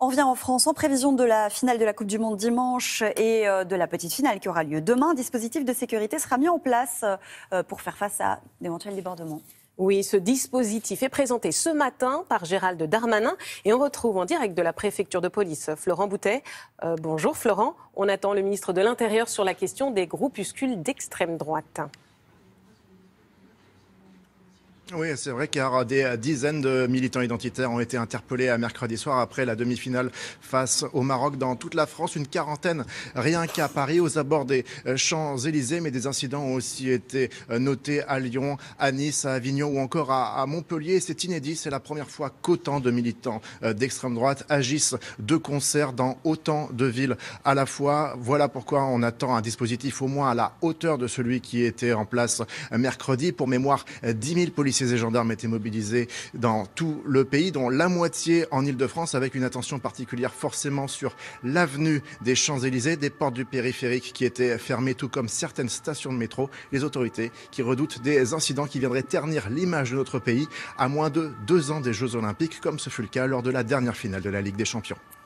On vient en France en prévision de la finale de la Coupe du Monde dimanche et euh, de la petite finale qui aura lieu demain. Un dispositif de sécurité sera mis en place euh, pour faire face à d'éventuels débordements. Oui, ce dispositif est présenté ce matin par Gérald Darmanin et on retrouve en direct de la préfecture de police Florent Boutet. Euh, bonjour Florent, on attend le ministre de l'Intérieur sur la question des groupuscules d'extrême droite. Oui, c'est vrai car des euh, dizaines de militants identitaires ont été interpellés à mercredi soir après la demi-finale face au Maroc dans toute la France. Une quarantaine, rien qu'à Paris, aux abords des euh, Champs-Élysées, mais des incidents ont aussi été euh, notés à Lyon, à Nice, à Avignon ou encore à Montpellier. C'est inédit, c'est la première fois qu'autant de militants d'extrême droite agissent de concert dans autant de villes à la fois. Voilà pourquoi on attend un dispositif au moins à la hauteur de celui qui était en place mercredi. Pour mémoire, 10 000 policiers policiers gendarmes étaient mobilisés dans tout le pays, dont la moitié en Ile-de-France, avec une attention particulière forcément sur l'avenue des Champs-Élysées, des portes du périphérique qui étaient fermées, tout comme certaines stations de métro. Les autorités qui redoutent des incidents qui viendraient ternir l'image de notre pays à moins de deux ans des Jeux Olympiques, comme ce fut le cas lors de la dernière finale de la Ligue des Champions.